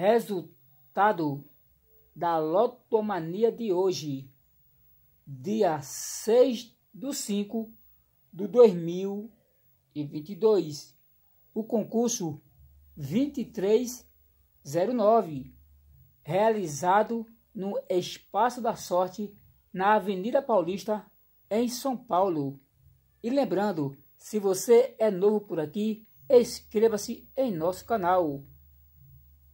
Resultado da lotomania de hoje, dia 6 do 5 de 2022. O concurso 2309, realizado no Espaço da Sorte, na Avenida Paulista, em São Paulo. E lembrando, se você é novo por aqui, inscreva-se em nosso canal.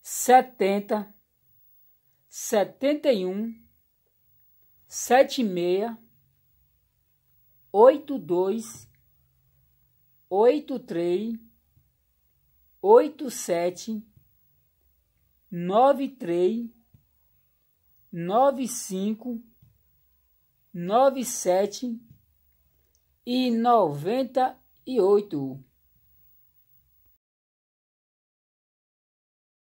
setenta, setenta e um, sete meia, oito dois, oito três, oito sete, nove três, nove cinco, nove sete e noventa e oito.